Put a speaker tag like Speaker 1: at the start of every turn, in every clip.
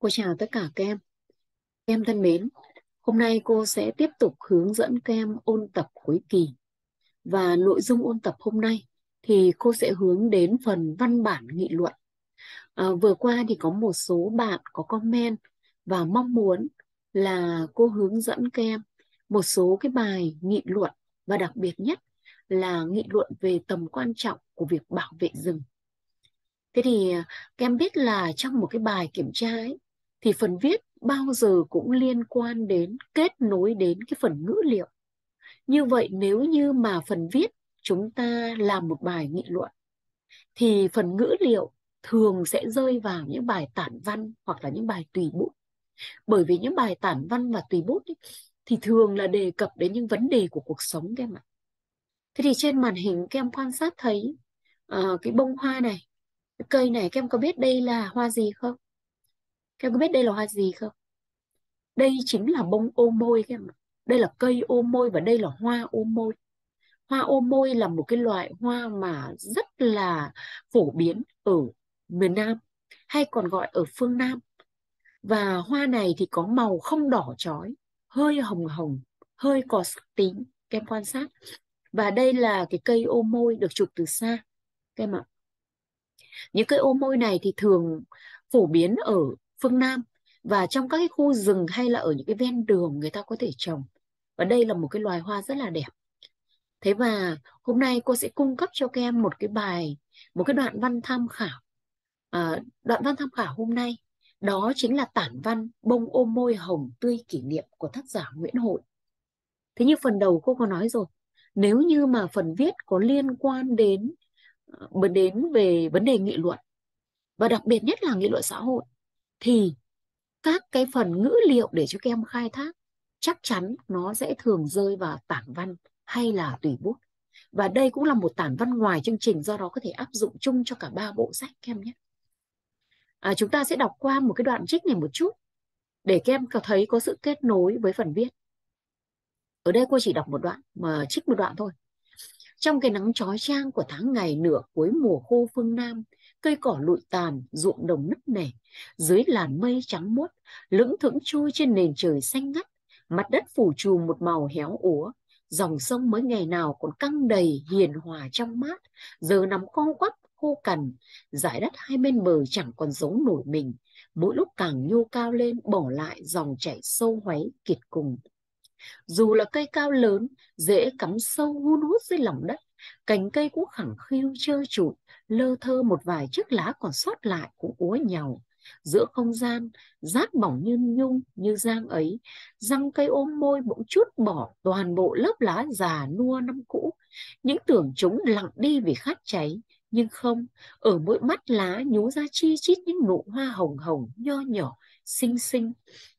Speaker 1: Cô chào tất cả các em. em thân mến, hôm nay cô sẽ tiếp tục hướng dẫn các em ôn tập cuối kỳ. Và nội dung ôn tập hôm nay thì cô sẽ hướng đến phần văn bản nghị luận. À, vừa qua thì có một số bạn có comment và mong muốn là cô hướng dẫn các em một số cái bài nghị luận và đặc biệt nhất là nghị luận về tầm quan trọng của việc bảo vệ rừng. Thế thì à, các em biết là trong một cái bài kiểm tra ấy, thì phần viết bao giờ cũng liên quan đến kết nối đến cái phần ngữ liệu như vậy nếu như mà phần viết chúng ta làm một bài nghị luận thì phần ngữ liệu thường sẽ rơi vào những bài tản văn hoặc là những bài tùy bút bởi vì những bài tản văn và tùy bút ấy, thì thường là đề cập đến những vấn đề của cuộc sống các em ạ thế thì trên màn hình các em quan sát thấy uh, cái bông hoa này cái cây này các em có biết đây là hoa gì không các em có biết đây là hoa gì không? Đây chính là bông ô môi các em ạ. Đây là cây ô môi và đây là hoa ô môi. Hoa ô môi là một cái loại hoa mà rất là phổ biến ở miền Nam hay còn gọi ở phương Nam. Và hoa này thì có màu không đỏ chói, hơi hồng hồng, hơi có sắc tím, các em quan sát. Và đây là cái cây ô môi được chụp từ xa, các em ạ. Những cây ô môi này thì thường phổ biến ở phương Nam và trong các cái khu rừng hay là ở những cái ven đường người ta có thể trồng và đây là một cái loài hoa rất là đẹp thế và hôm nay cô sẽ cung cấp cho các em một cái bài một cái đoạn văn tham khảo à, đoạn văn tham khảo hôm nay đó chính là tản văn bông ô môi hồng tươi kỷ niệm của tác giả Nguyễn Hội thế như phần đầu cô có nói rồi nếu như mà phần viết có liên quan đến ờ, đến về vấn đề nghị luận và đặc biệt nhất là nghị luận xã hội thì các cái phần ngữ liệu để cho các em khai thác chắc chắn nó sẽ thường rơi vào tản văn hay là tùy bút và đây cũng là một tản văn ngoài chương trình do đó có thể áp dụng chung cho cả ba bộ sách các em nhé à, chúng ta sẽ đọc qua một cái đoạn trích này một chút để các em thấy có sự kết nối với phần viết ở đây cô chỉ đọc một đoạn mà trích một đoạn thôi trong cái nắng chói chang của tháng ngày nửa cuối mùa khô phương nam cây cỏ lụi tàn, ruộng đồng nứt nẻ, dưới làn mây trắng muốt, lững thững trôi trên nền trời xanh ngắt, mặt đất phủ trùm một màu héo úa, dòng sông mới ngày nào còn căng đầy hiền hòa trong mát, giờ nằm co quắp khô cằn, giải đất hai bên bờ chẳng còn giấu nổi mình, mỗi lúc càng nhô cao lên bỏ lại dòng chảy sâu hoáy kiệt cùng. Dù là cây cao lớn, dễ cắm sâu hun hút dưới lòng đất, cành cây cũng khẳng khiu trơ trụi, lơ thơ một vài chiếc lá còn sót lại cũng úa nhàu giữa không gian rát bỏng như nhung như giang ấy răng cây ôm môi bỗng chút bỏ toàn bộ lớp lá già nua năm cũ những tưởng chúng lặng đi vì khát cháy nhưng không ở mỗi mắt lá nhú ra chi chít những nụ hoa hồng hồng nho nhỏ xinh xinh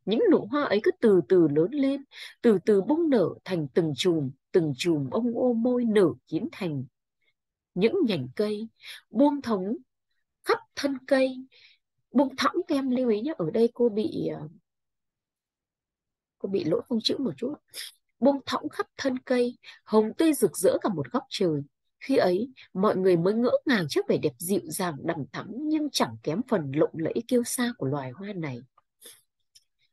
Speaker 1: những nụ hoa ấy cứ từ từ lớn lên từ từ bung nở thành từng chùm từng chùm ông ô môi nở chín thành những nhành cây buông thống khắp thân cây buông thõng em lưu ý nhé ở đây cô bị ờ, cô bị lỗi không chữ một chút buông thõng khắp thân cây hồng tươi rực rỡ cả một góc trời khi ấy mọi người mới ngỡ ngàng trước vẻ đẹp dịu dàng đằm thắm nhưng chẳng kém phần lộng lẫy kiêu sa của loài hoa này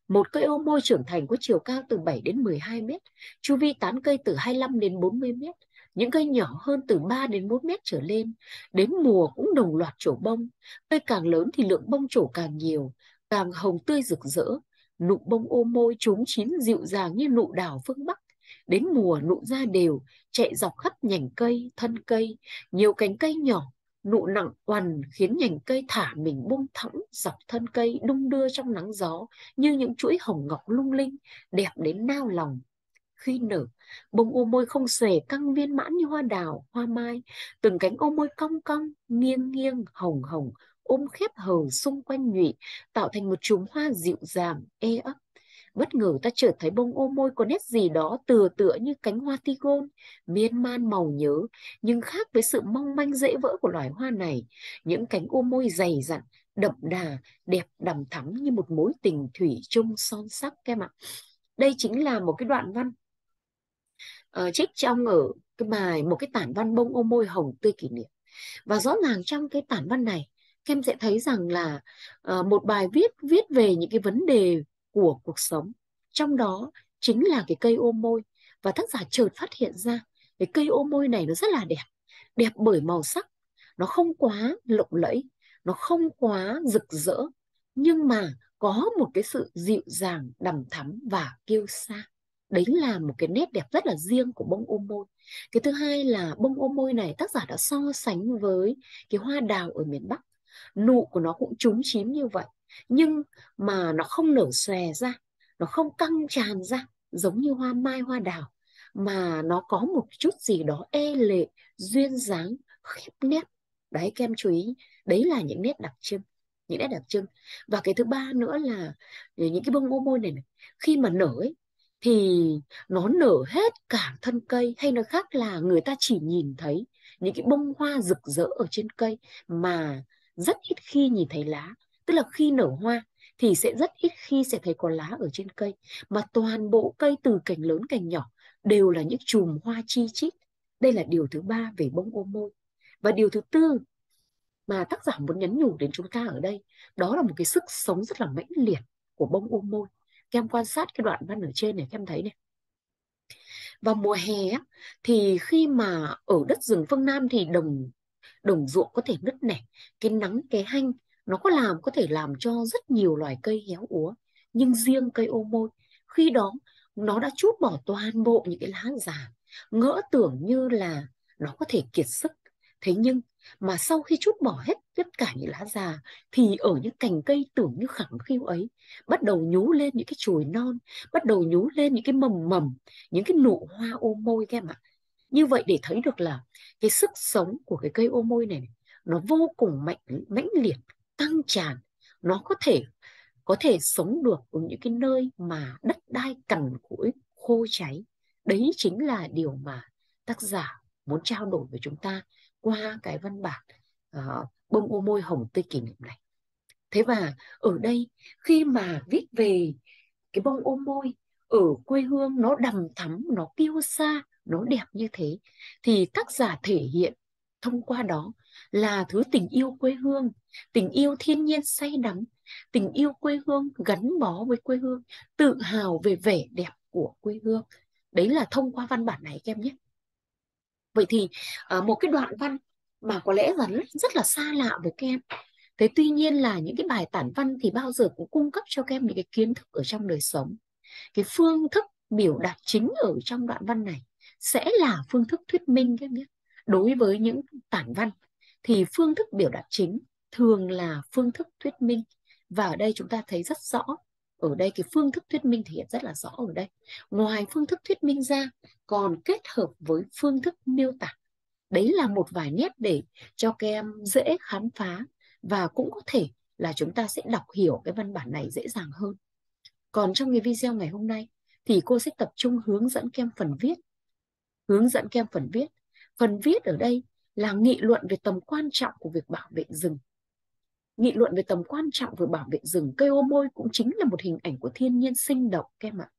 Speaker 1: một cây ô môi trưởng thành có chiều cao từ 7 đến 12 mét, chu vi tán cây từ 25 đến 40 mét, những cây nhỏ hơn từ 3 đến 4 mét trở lên, đến mùa cũng đồng loạt trổ bông, cây càng lớn thì lượng bông trổ càng nhiều, càng hồng tươi rực rỡ, nụ bông ô môi trúng chín dịu dàng như nụ đào phương Bắc. Đến mùa nụ ra đều, chạy dọc khắp nhành cây, thân cây, nhiều cánh cây nhỏ, nụ nặng quằn khiến nhành cây thả mình buông thẳng dọc thân cây đung đưa trong nắng gió như những chuỗi hồng ngọc lung linh, đẹp đến nao lòng khi nở bông ô môi không xề căng viên mãn như hoa đào hoa mai từng cánh ô môi cong cong nghiêng nghiêng hồng hồng ôm khép hờ xung quanh nhụy tạo thành một chùm hoa dịu dàng ê e ấp bất ngờ ta chợt thấy bông ô môi có nét gì đó tựa tựa như cánh hoa tigon miên man màu nhớ nhưng khác với sự mong manh dễ vỡ của loài hoa này những cánh ô môi dày dặn đậm đà đẹp đằm thắm như một mối tình thủy chung son sắc các em ạ đây chính là một cái đoạn văn uh, trích trong ở cái bài một cái tản văn bông ô môi hồng tươi kỷ niệm và rõ ràng trong cái tản văn này các em sẽ thấy rằng là uh, một bài viết viết về những cái vấn đề của cuộc sống trong đó chính là cái cây ô môi và tác giả chợt phát hiện ra cái cây ô môi này nó rất là đẹp đẹp bởi màu sắc nó không quá lộng lẫy nó không quá rực rỡ nhưng mà có một cái sự dịu dàng đầm thắm và kiêu sa đấy là một cái nét đẹp rất là riêng của bông ô môi cái thứ hai là bông ô môi này tác giả đã so sánh với cái hoa đào ở miền bắc nụ của nó cũng trúng chím như vậy nhưng mà nó không nở xòe ra nó không căng tràn ra giống như hoa mai hoa đào mà nó có một chút gì đó e lệ duyên dáng khép nét đấy kem chú ý đấy là những nét đặc trưng những nét đặc trưng và cái thứ ba nữa là ờ, những cái bông ô môi này, này khi mà nở ấy thì nó nở hết cả thân cây hay nói khác là người ta chỉ nhìn thấy những cái bông hoa rực rỡ ở trên cây mà rất ít khi nhìn thấy lá tức là khi nở hoa thì sẽ rất ít khi sẽ thấy có lá ở trên cây mà toàn bộ cây từ cành lớn cành nhỏ đều là những chùm hoa chi chít đây là điều thứ ba về bông ô môi và điều thứ tư mà tác giả muốn nhấn nhủ đến chúng ta ở đây đó là một cái sức sống rất là mãnh liệt của bông ô môi em quan sát cái đoạn văn ở trên này em thấy này và mùa hè thì khi mà ở đất rừng phương Nam thì đồng đồng ruộng có thể nứt nẻ cái nắng cái hanh nó có làm có thể làm cho rất nhiều loài cây héo úa nhưng riêng cây ô môi khi đó nó đã chút bỏ toàn bộ những cái lá già ngỡ tưởng như là nó có thể kiệt sức Thế nhưng mà sau khi chút bỏ hết tất cả những lá già thì ở những cành cây tưởng như khẳng khiu ấy bắt đầu nhú lên những cái chồi non, bắt đầu nhú lên những cái mầm mầm, những cái nụ hoa ô môi các em ạ. Như vậy để thấy được là cái sức sống của cái cây ô môi này nó vô cùng mạnh mãnh liệt, tăng tràn, nó có thể có thể sống được ở những cái nơi mà đất đai cằn cỗi khô cháy. Đấy chính là điều mà tác giả muốn trao đổi với chúng ta qua cái văn bản uh, ờ, bông ô môi hồng tươi kỷ niệm này thế và ở đây khi mà viết về cái bông ô môi ở quê hương nó đầm thắm nó kiêu xa nó đẹp như thế thì tác giả thể hiện thông qua đó là thứ tình yêu quê hương tình yêu thiên nhiên say đắm tình yêu quê hương gắn bó với quê hương tự hào về vẻ đẹp của quê hương đấy là thông qua văn bản này các em nhé vậy thì uh, một cái đoạn văn mà có lẽ là rất là xa lạ với các em thế tuy nhiên là những cái bài tản văn thì bao giờ cũng cung cấp cho các em những cái kiến thức ở trong đời sống cái phương thức biểu đạt chính ở trong đoạn văn này sẽ là phương thức thuyết minh các em nhé đối với những tản văn thì phương thức biểu đạt chính thường là phương thức thuyết minh và ở đây chúng ta thấy rất rõ ở đây cái phương thức thuyết minh thể hiện rất là rõ ở đây ngoài phương thức thuyết minh ra còn kết hợp với phương thức miêu tả đấy là một vài nét để cho các em dễ khám phá và cũng có thể là chúng ta sẽ đọc hiểu cái văn bản này dễ dàng hơn còn trong cái video ngày hôm nay thì cô sẽ tập trung hướng dẫn kem phần viết hướng dẫn kem phần viết phần viết ở đây là nghị luận về tầm quan trọng của việc bảo vệ rừng nghị luận về tầm quan trọng về bảo vệ rừng cây ô môi cũng chính là một hình ảnh của thiên nhiên sinh động các em ạ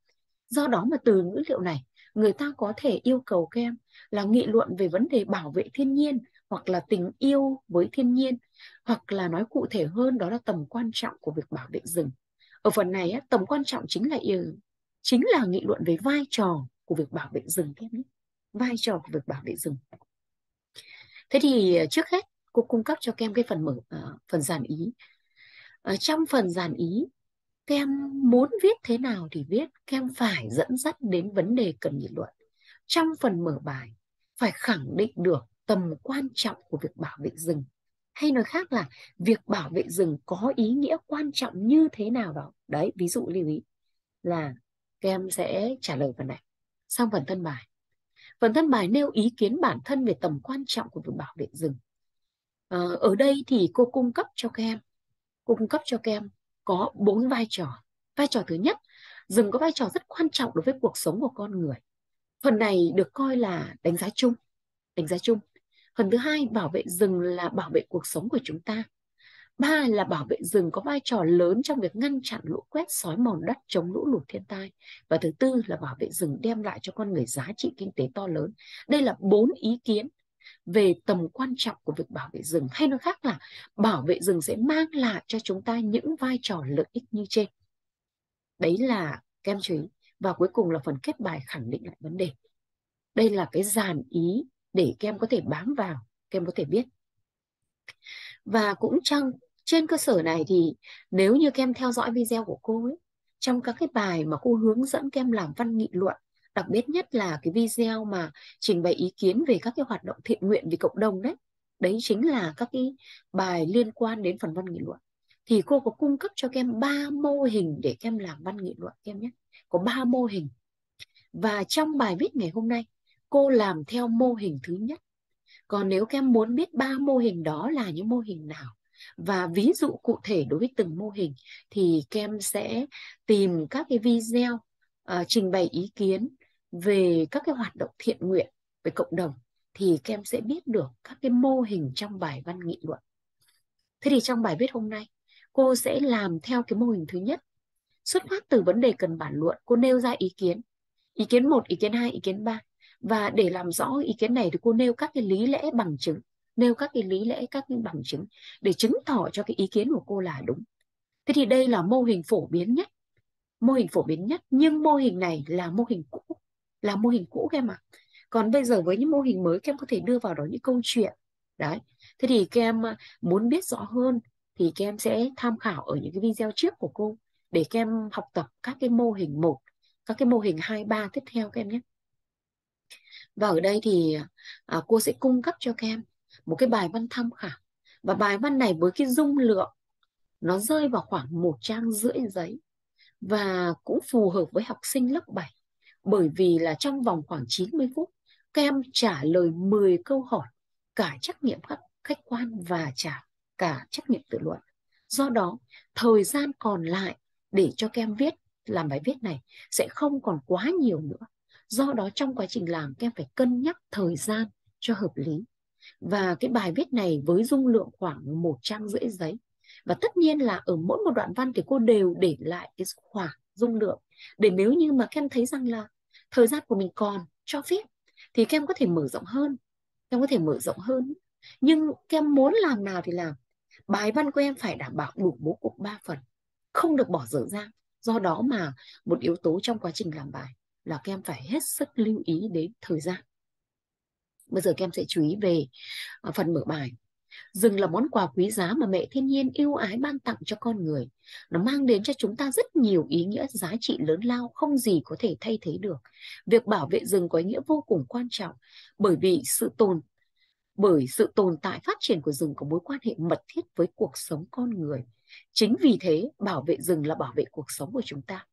Speaker 1: do đó mà từ ngữ liệu này người ta có thể yêu cầu các em là nghị luận về vấn đề bảo vệ thiên nhiên hoặc là tình yêu với thiên nhiên hoặc là nói cụ thể hơn đó là tầm quan trọng của việc bảo vệ rừng ở phần này tầm quan trọng chính là chính là nghị luận về vai trò của việc bảo vệ rừng các em ấy. vai trò của việc bảo vệ rừng thế thì à, trước hết cô cung cấp cho kem cái phần mở uh, phần giản ý ở ờ, trong phần giản ý kem muốn viết thế nào thì viết kem phải dẫn dắt đến vấn đề cần nghị luận trong phần mở bài phải khẳng định được tầm quan trọng của việc bảo vệ rừng hay nói khác là việc bảo vệ rừng có ý nghĩa quan trọng như thế nào đó đấy ví dụ lưu ý là các em sẽ trả lời phần này sang phần thân bài phần thân bài nêu ý kiến bản thân về tầm quan trọng của việc bảo vệ rừng Ờ, ở đây thì cô cung cấp cho các em cô cung cấp cho các em có bốn vai trò vai trò thứ nhất rừng có vai trò rất quan trọng đối với cuộc sống của con người phần này được coi là đánh giá chung đánh giá chung phần thứ hai bảo vệ rừng là bảo vệ cuộc sống của chúng ta ba là bảo vệ rừng có vai trò lớn trong việc ngăn chặn lũ quét sói mòn đất chống lũ lụt thiên tai và thứ tư là bảo vệ rừng đem lại cho con người giá trị kinh tế to lớn đây là bốn ý kiến về tầm quan trọng của việc bảo vệ rừng hay nói khác là bảo vệ rừng sẽ mang lại cho chúng ta những vai trò lợi ích như trên đấy là kem chú ý và cuối cùng là phần kết bài khẳng định lại vấn đề đây là cái dàn ý để kem có thể bám vào kem có thể biết và cũng trong trên cơ sở này thì nếu như kem theo dõi video của cô ấy trong các cái bài mà cô hướng dẫn kem làm văn nghị luận đặc biệt nhất là cái video mà trình bày ý kiến về các cái hoạt động thiện nguyện vì cộng đồng đấy đấy chính là các cái bài liên quan đến phần văn nghị luận thì cô có cung cấp cho kem ba mô hình để kem làm văn nghị luận kem nhé có ba mô hình và trong bài viết ngày hôm nay cô làm theo mô hình thứ nhất còn nếu kem muốn biết ba mô hình đó là những mô hình nào và ví dụ cụ thể đối với từng mô hình thì kem sẽ tìm các cái video uh, trình bày ý kiến về các cái hoạt động thiện nguyện với cộng đồng thì các em sẽ biết được các cái mô hình trong bài văn nghị luận. Thế thì trong bài viết hôm nay, cô sẽ làm theo cái mô hình thứ nhất. Xuất phát từ vấn đề cần bản luận, cô nêu ra ý kiến. Ý kiến 1, ý kiến 2, ý kiến 3. Và để làm rõ ý kiến này thì cô nêu các cái lý lẽ bằng chứng, nêu các cái lý lẽ, các cái bằng chứng để chứng tỏ cho cái ý kiến của cô là đúng. Thế thì đây là mô hình phổ biến nhất mô hình phổ biến nhất nhưng mô hình này là mô hình cụ là mô hình cũ các em ạ còn bây giờ với những mô hình mới các em có thể đưa vào đó những câu chuyện đấy thế thì các em à, muốn biết rõ hơn thì các em sẽ tham khảo ở những cái video trước của cô để các em học tập các cái mô hình một các cái mô hình hai ba tiếp theo các em nhé và ở đây thì à, cô sẽ cung cấp cho các em một cái bài văn tham khảo và bài văn này với cái dung lượng nó rơi vào khoảng một trang rưỡi giấy và cũng phù hợp với học sinh lớp 7 bởi vì là trong vòng khoảng 90 phút các em trả lời 10 câu hỏi cả trắc nghiệm khách, khách quan và trả cả trắc nghiệm tự luận. Do đó, thời gian còn lại để cho các em viết làm bài viết này sẽ không còn quá nhiều nữa. Do đó trong quá trình làm các em phải cân nhắc thời gian cho hợp lý. Và cái bài viết này với dung lượng khoảng một trang rưỡi giấy. Và tất nhiên là ở mỗi một đoạn văn thì cô đều để lại cái khoảng dung lượng để nếu như mà các em thấy rằng là thời gian của mình còn cho phép thì kem có thể mở rộng hơn kem có thể mở rộng hơn nhưng kem muốn làm nào thì làm bài văn của em phải đảm bảo đủ bố cục ba phần không được bỏ dở dang do đó mà một yếu tố trong quá trình làm bài là kem phải hết sức lưu ý đến thời gian bây giờ kem sẽ chú ý về à, phần mở bài Rừng là món quà quý giá mà mẹ thiên nhiên yêu ái ban tặng cho con người. Nó mang đến cho chúng ta rất nhiều ý nghĩa giá trị lớn lao không gì có thể thay thế được. Việc bảo vệ rừng có ý nghĩa vô cùng quan trọng bởi vì sự tồn bởi sự tồn tại phát triển của rừng có mối quan hệ mật thiết với cuộc sống con người. Chính vì thế, bảo vệ rừng là bảo vệ cuộc sống của chúng ta.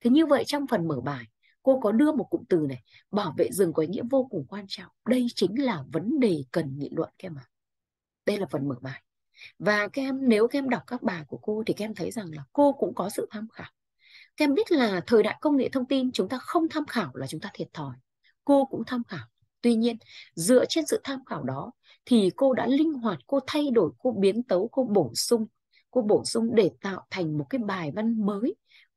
Speaker 1: Thế như vậy trong phần mở bài, cô có đưa một cụm từ này, bảo vệ rừng có ý nghĩa vô cùng quan trọng. Đây chính là vấn đề cần nghị luận các em ạ đây là phần mở bài và các em nếu các em đọc các bài của cô thì các em thấy rằng là cô cũng có sự tham khảo các em biết là thời đại công nghệ thông tin chúng ta không tham khảo là chúng ta thiệt thòi cô cũng tham khảo tuy nhiên dựa trên sự tham khảo đó thì cô đã linh hoạt cô thay đổi cô biến tấu cô bổ sung cô bổ sung để tạo thành một cái bài văn mới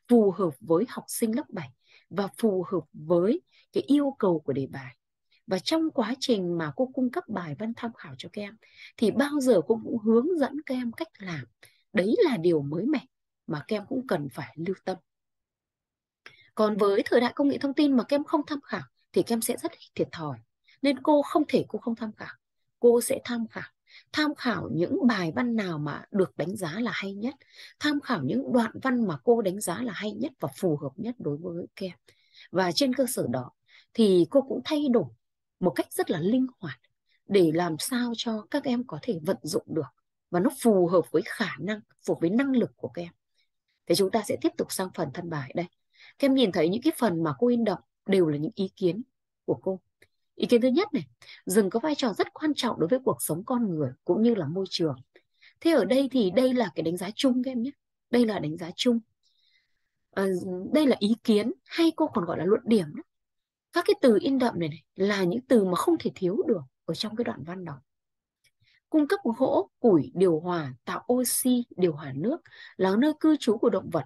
Speaker 1: phù hợp với học sinh lớp 7 và phù hợp với cái yêu cầu của đề bài và trong quá trình mà cô cung cấp bài văn tham khảo cho các em thì bao giờ cô cũng hướng dẫn các em cách làm đấy là điều mới mẻ mà các em cũng cần phải lưu tâm còn với thời đại công nghệ thông tin mà các em không tham khảo thì các em sẽ rất thiệt thòi nên cô không thể cô không tham khảo cô sẽ tham khảo tham khảo những bài văn nào mà được đánh giá là hay nhất tham khảo những đoạn văn mà cô đánh giá là hay nhất và phù hợp nhất đối với các em và trên cơ sở đó thì cô cũng thay đổi một cách rất là linh hoạt để làm sao cho các em có thể vận dụng được và nó phù hợp với khả năng, phù hợp với năng lực của các em. Thế chúng ta sẽ tiếp tục sang phần thân bài đây. Các em nhìn thấy những cái phần mà cô in đọc đều là những ý kiến của cô. Ý kiến thứ nhất này, rừng có vai trò rất quan trọng đối với cuộc sống con người cũng như là môi trường. Thế ở đây thì đây là cái đánh giá chung các em nhé. Đây là đánh giá chung. À, đây là ý kiến hay cô còn gọi là luận điểm đó các cái từ in đậm này, này là những từ mà không thể thiếu được ở trong cái đoạn văn đó cung cấp gỗ củi điều hòa tạo oxy điều hòa nước là nơi cư trú của động vật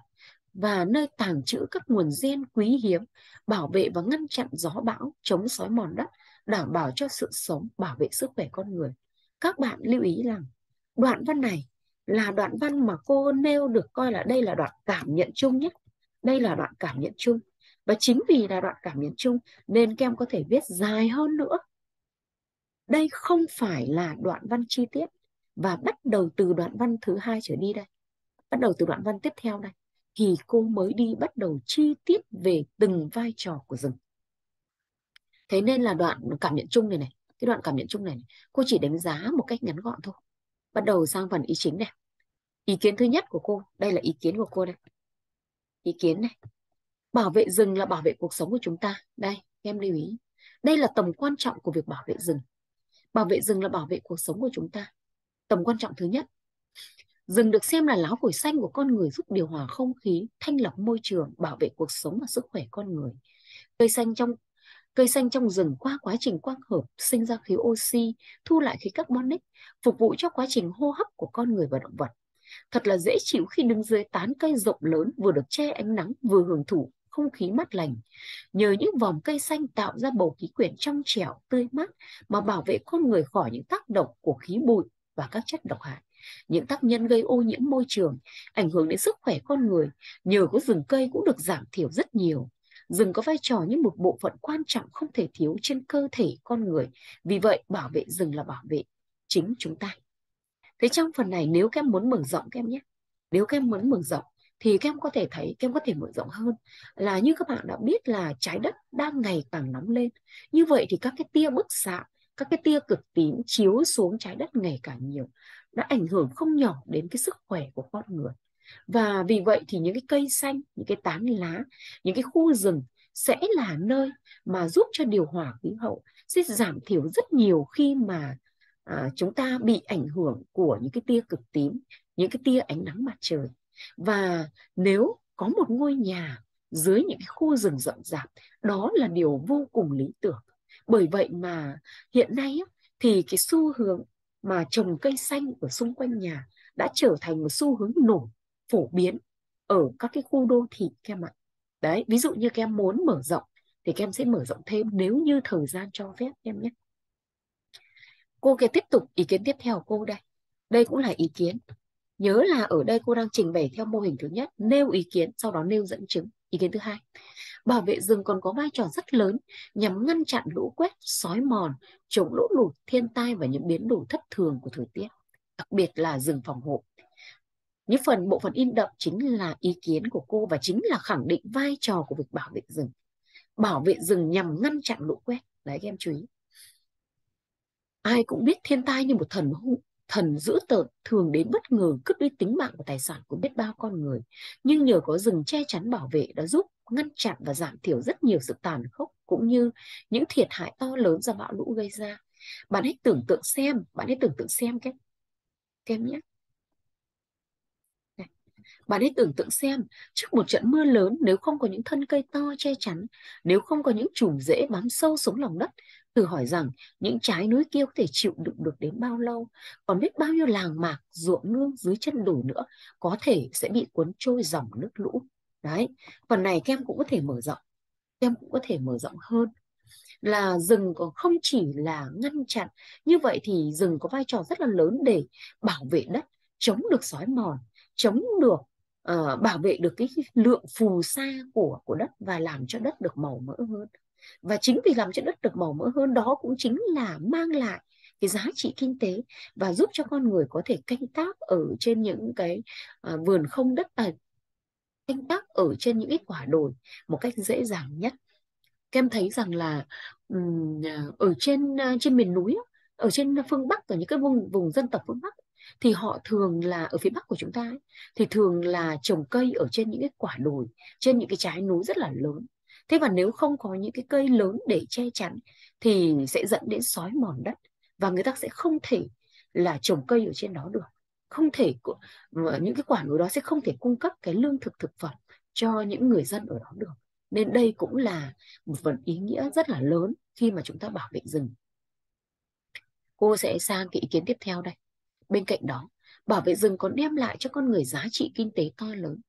Speaker 1: và nơi tàng trữ các nguồn gen quý hiếm bảo vệ và ngăn chặn gió bão chống sói mòn đất đảm bảo cho sự sống bảo vệ sức khỏe con người các bạn lưu ý rằng đoạn văn này là đoạn văn mà cô nêu được coi là đây là đoạn cảm nhận chung nhất đây là đoạn cảm nhận chung và chính vì là đoạn cảm biến chung nên các em có thể viết dài hơn nữa đây không phải là đoạn văn chi tiết và bắt đầu từ đoạn văn thứ hai trở đi đây bắt đầu từ đoạn văn tiếp theo đây thì cô mới đi bắt đầu chi tiết về từng vai trò của rừng thế nên là đoạn cảm nhận chung này này cái đoạn cảm nhận chung này, này cô chỉ đánh giá một cách ngắn gọn thôi bắt đầu sang phần ý chính này ý kiến thứ nhất của cô đây là ý kiến của cô đây ý kiến này bảo vệ rừng là bảo vệ cuộc sống của chúng ta đây em lưu ý đây là tầm quan trọng của việc bảo vệ rừng bảo vệ rừng là bảo vệ cuộc sống của chúng ta tầm quan trọng thứ nhất rừng được xem là lá phổi xanh của con người giúp điều hòa không khí thanh lọc môi trường bảo vệ cuộc sống và sức khỏe con người cây xanh trong cây xanh trong rừng qua quá trình quang hợp sinh ra khí oxy thu lại khí carbonic phục vụ cho quá trình hô hấp của con người và động vật thật là dễ chịu khi đứng dưới tán cây rộng lớn vừa được che ánh nắng vừa hưởng thụ không khí mát lành. Nhờ những vòng cây xanh tạo ra bầu khí quyển trong trẻo, tươi mát mà bảo vệ con người khỏi những tác động của khí bụi và các chất độc hại. Những tác nhân gây ô nhiễm môi trường, ảnh hưởng đến sức khỏe con người, nhờ có rừng cây cũng được giảm thiểu rất nhiều. Rừng có vai trò như một bộ phận quan trọng không thể thiếu trên cơ thể con người. Vì vậy, bảo vệ rừng là bảo vệ chính chúng ta. Thế trong phần này nếu các em muốn mở rộng các em nhé, nếu các em muốn mở rộng thì các em có thể thấy các em có thể mở rộng hơn là như các bạn đã biết là trái đất đang ngày càng nóng lên như vậy thì các cái tia bức xạ các cái tia cực tím chiếu xuống trái đất ngày càng nhiều đã ảnh hưởng không nhỏ đến cái sức khỏe của con người và vì vậy thì những cái cây xanh những cái tán lá những cái khu rừng sẽ là nơi mà giúp cho điều hòa khí hậu sẽ giảm thiểu rất nhiều khi mà à, chúng ta bị ảnh hưởng của những cái tia cực tím những cái tia ánh nắng mặt trời và nếu có một ngôi nhà dưới những khu rừng rậm rạp đó là điều vô cùng lý tưởng bởi vậy mà hiện nay thì cái xu hướng mà trồng cây xanh ở xung quanh nhà đã trở thành một xu hướng nổi phổ biến ở các cái khu đô thị các em ạ đấy ví dụ như các em muốn mở rộng thì các em sẽ mở rộng thêm nếu như thời gian cho phép em nhé cô kia tiếp tục ý kiến tiếp theo của cô đây đây cũng là ý kiến nhớ là ở đây cô đang trình bày theo mô hình thứ nhất nêu ý kiến sau đó nêu dẫn chứng ý kiến thứ hai bảo vệ rừng còn có vai trò rất lớn nhằm ngăn chặn lũ quét sói mòn chống lũ lụt thiên tai và những biến đổi thất thường của thời tiết đặc biệt là rừng phòng hộ những phần bộ phận in đậm chính là ý kiến của cô và chính là khẳng định vai trò của việc bảo vệ rừng bảo vệ rừng nhằm ngăn chặn lũ quét đấy các em chú ý ai cũng biết thiên tai như một thần hung thần dữ tợn thường đến bất ngờ cướp đi tính mạng và tài sản của biết bao con người nhưng nhờ có rừng che chắn bảo vệ đã giúp ngăn chặn và giảm thiểu rất nhiều sự tàn khốc cũng như những thiệt hại to lớn do bão lũ gây ra bạn hãy tưởng tượng xem bạn hãy tưởng tượng xem cái kem nhé bạn hãy tưởng tượng xem, trước một trận mưa lớn nếu không có những thân cây to che chắn, nếu không có những chùm rễ bám sâu xuống lòng đất, thử hỏi rằng những trái núi kia có thể chịu đựng được đến bao lâu còn biết bao nhiêu làng mạc ruộng nương dưới chân đồi nữa có thể sẽ bị cuốn trôi dòng nước lũ đấy phần này kem cũng có thể mở rộng kem cũng có thể mở rộng hơn là rừng không chỉ là ngăn chặn như vậy thì rừng có vai trò rất là lớn để bảo vệ đất chống được sói mòn chống được uh, bảo vệ được cái lượng phù sa của của đất và làm cho đất được màu mỡ hơn và chính vì làm cho đất được màu mỡ hơn đó cũng chính là mang lại cái giá trị kinh tế và giúp cho con người có thể canh tác ở trên những cái à, vườn không đất à, canh tác ở trên những ít quả đồi một cách dễ dàng nhất kem thấy rằng là à, ở trên à, trên miền núi ở trên phương bắc ở những cái vùng vùng dân tộc phương bắc thì họ thường là ở phía bắc của chúng ta thì thường là trồng cây ở trên những cái quả đồi trên những cái trái núi rất là lớn thế và nếu không có những cái cây lớn để che chắn thì sẽ dẫn đến sói mòn đất và người ta sẽ không thể là trồng cây ở trên đó được không thể những cái quả núi đó sẽ không thể cung cấp cái lương thực thực phẩm cho những người dân ở đó được nên đây cũng là một phần ý nghĩa rất là lớn khi mà chúng ta bảo vệ rừng cô sẽ sang cái ý kiến tiếp theo đây bên cạnh đó bảo vệ rừng còn đem lại cho con người giá trị kinh tế to lớn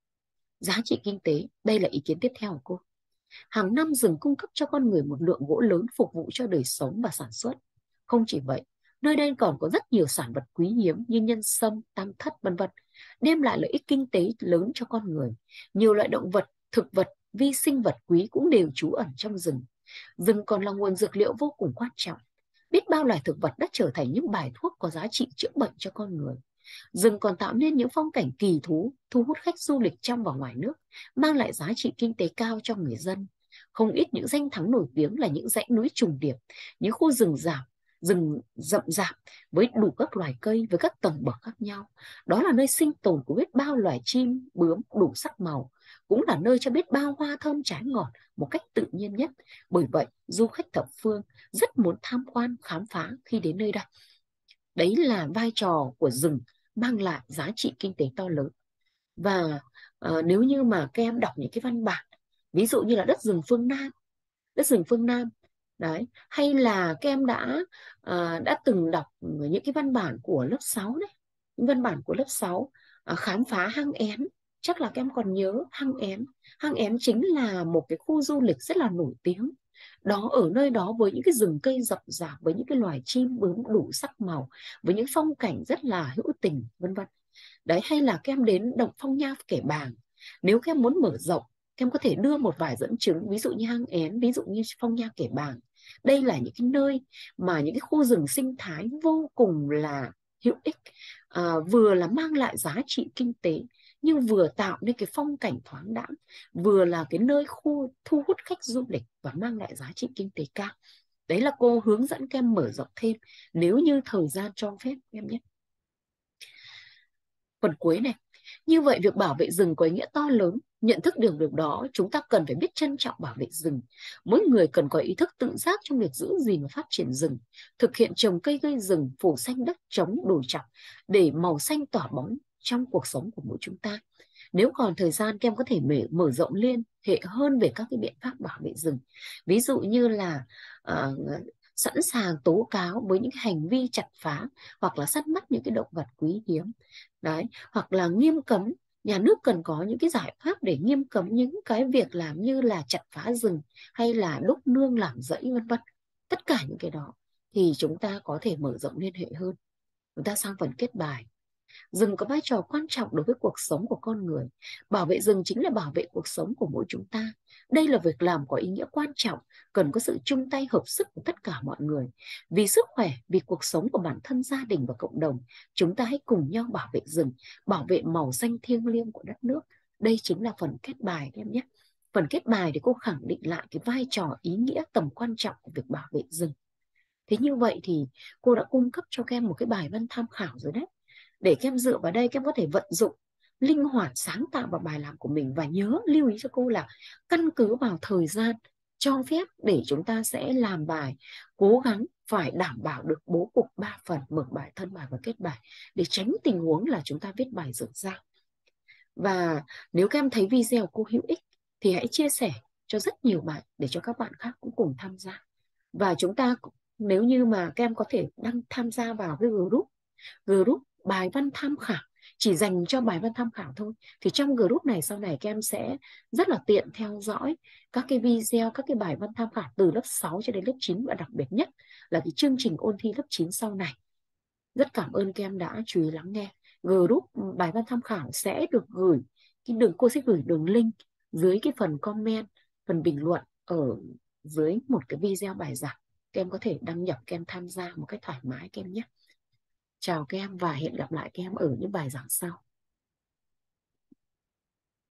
Speaker 1: giá trị kinh tế đây là ý kiến tiếp theo của cô Hàng năm rừng cung cấp cho con người một lượng gỗ lớn phục vụ cho đời sống và sản xuất. Không chỉ vậy, nơi đây còn có rất nhiều sản vật quý hiếm như nhân sâm, tam thất vân vân, đem lại lợi ích kinh tế lớn cho con người. Nhiều loại động vật, thực vật, vi sinh vật quý cũng đều trú ẩn trong rừng. Rừng còn là nguồn dược liệu vô cùng quan trọng. Biết bao loài thực vật đã trở thành những bài thuốc có giá trị chữa bệnh cho con người. Rừng còn tạo nên những phong cảnh kỳ thú, thu hút khách du lịch trong và ngoài nước, mang lại giá trị kinh tế cao cho người dân. Không ít những danh thắng nổi tiếng là những dãy núi trùng điệp, những khu rừng rạp, rừng rậm rạp với đủ các loài cây với các tầng bậc khác nhau. Đó là nơi sinh tồn của biết bao loài chim, bướm đủ sắc màu, cũng là nơi cho biết bao hoa thơm trái ngọt một cách tự nhiên nhất. Bởi vậy, du khách thập phương rất muốn tham quan, khám phá khi đến nơi đây đấy là vai trò của rừng mang lại giá trị kinh tế to lớn và uh, nếu như mà các em đọc những cái văn bản ví dụ như là đất rừng phương nam đất rừng phương nam đấy hay là các em đã uh, đã từng đọc những cái văn bản của lớp 6 đấy những văn bản của lớp 6 uh, ờ, khám phá hang én chắc là các em còn nhớ hang én hang én chính là một cái khu du lịch rất là nổi tiếng đó ở nơi đó với những cái rừng cây rậm rạp với những cái loài chim bướm đủ sắc màu với những phong cảnh rất là hữu tình vân vân đấy hay là các em đến động phong nha kẻ bàng nếu các em muốn mở rộng các em có thể đưa một vài dẫn chứng ví dụ như hang én ví dụ như phong nha kẻ bàng đây là những cái nơi mà những cái khu rừng sinh thái vô cùng là hữu ích à, vừa là mang lại giá trị kinh tế nhưng vừa tạo nên cái phong cảnh thoáng đãng vừa là cái nơi khu thu hút khách du lịch và mang lại giá trị kinh tế cao đấy là cô hướng dẫn các em mở rộng thêm nếu như thời gian cho phép em nhé phần cuối này như vậy việc bảo vệ rừng có ý nghĩa to lớn nhận thức được điều đó chúng ta cần phải biết trân trọng bảo vệ rừng mỗi người cần có ý thức tự giác trong việc giữ gìn và phát triển rừng thực hiện trồng cây gây rừng phủ xanh đất trống đồi chọc để màu xanh tỏa bóng trong cuộc sống của mỗi chúng ta nếu còn thời gian kem có thể mở, mở rộng liên hệ hơn về các cái biện pháp bảo vệ rừng ví dụ như là uh, sẵn sàng tố cáo với những hành vi chặt phá hoặc là săn mắt những cái động vật quý hiếm đấy hoặc là nghiêm cấm nhà nước cần có những cái giải pháp để nghiêm cấm những cái việc làm như là chặt phá rừng hay là đốt nương làm rẫy vân vân tất cả những cái đó thì chúng ta có thể mở rộng liên hệ hơn chúng ta sang phần kết bài rừng có vai trò quan trọng đối với cuộc sống của con người bảo vệ rừng chính là bảo vệ cuộc sống của mỗi chúng ta đây là việc làm có ý nghĩa quan trọng cần có sự chung tay hợp sức của tất cả mọi người vì sức khỏe vì cuộc sống của bản thân gia đình và cộng đồng chúng ta hãy cùng nhau bảo vệ rừng bảo vệ màu xanh thiêng liêng của đất nước đây chính là phần kết bài em nhé phần kết bài để cô khẳng định lại cái vai trò ý nghĩa tầm quan trọng của việc bảo vệ rừng thế như vậy thì cô đã cung cấp cho các em một cái bài văn tham khảo rồi đấy để kem dựa vào đây kem có thể vận dụng linh hoạt sáng tạo vào bài làm của mình và nhớ lưu ý cho cô là căn cứ vào thời gian cho phép để chúng ta sẽ làm bài cố gắng phải đảm bảo được bố cục 3 phần mở bài thân bài và kết bài để tránh tình huống là chúng ta viết bài dở dang và nếu các em thấy video cô hữu ích thì hãy chia sẻ cho rất nhiều bạn để cho các bạn khác cũng cùng tham gia và chúng ta nếu như mà các em có thể đăng tham gia vào cái group group bài văn tham khảo chỉ dành cho bài văn tham khảo thôi thì trong group này sau này các em sẽ rất là tiện theo dõi các cái video các cái bài văn tham khảo từ lớp 6 cho đến lớp 9 và đặc biệt nhất là cái chương trình ôn thi lớp 9 sau này rất cảm ơn các em đã chú ý lắng nghe group ừ, bài văn tham khảo sẽ được gửi cái đường cô sẽ gửi đường link dưới cái phần comment phần bình luận ở dưới một cái video bài giảng các em có thể đăng nhập các em tham gia một cách thoải mái các em nhé chào các em và hẹn gặp lại các em ở những bài giảng sau